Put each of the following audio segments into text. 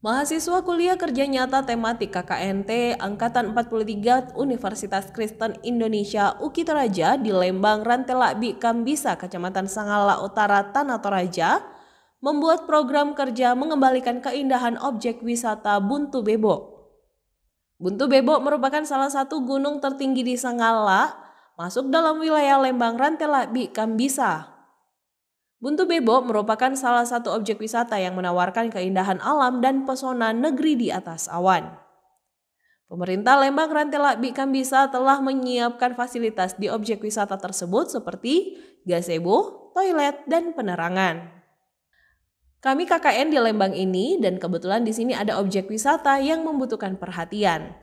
Mahasiswa kuliah kerja nyata tematik KKNT Angkatan 43 Universitas Kristen Indonesia UKI Toraja di Lembang Rantelakbi Kambisa, Kecamatan Sangala Utara, Tanah Toraja, membuat program kerja mengembalikan keindahan objek wisata Buntu Bebo. Buntu Bebo merupakan salah satu gunung tertinggi di Sangala, masuk dalam wilayah Lembang Rantelakbi Kambisa. Buntu Bebo merupakan salah satu objek wisata yang menawarkan keindahan alam dan pesona negeri di atas awan. Pemerintah Lembang Rantela Bikambisa telah menyiapkan fasilitas di objek wisata tersebut seperti gazebo, toilet, dan penerangan. Kami KKN di Lembang ini dan kebetulan di sini ada objek wisata yang membutuhkan perhatian.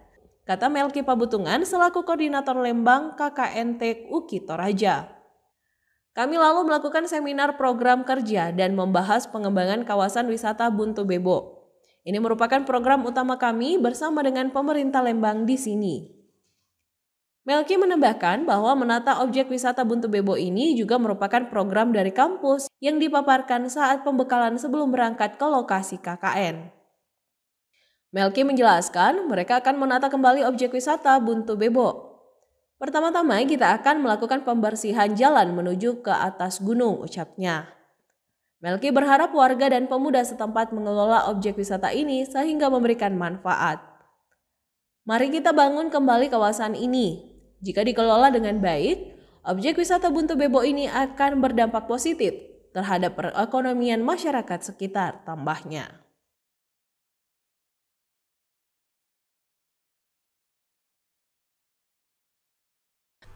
Kata Melki Pabutungan selaku koordinator Lembang KKN Tek Uki Toraja. Kami lalu melakukan seminar program kerja dan membahas pengembangan kawasan wisata Buntu Bebo. Ini merupakan program utama kami bersama dengan pemerintah Lembang di sini. Melki menambahkan bahwa menata objek wisata Buntu Bebo ini juga merupakan program dari kampus yang dipaparkan saat pembekalan sebelum berangkat ke lokasi KKN. Melki menjelaskan mereka akan menata kembali objek wisata Buntu Bebo Pertama-tama kita akan melakukan pembersihan jalan menuju ke atas gunung, ucapnya. Melki berharap warga dan pemuda setempat mengelola objek wisata ini sehingga memberikan manfaat. Mari kita bangun kembali kawasan ini. Jika dikelola dengan baik, objek wisata Buntu Bebo ini akan berdampak positif terhadap perekonomian masyarakat sekitar, tambahnya.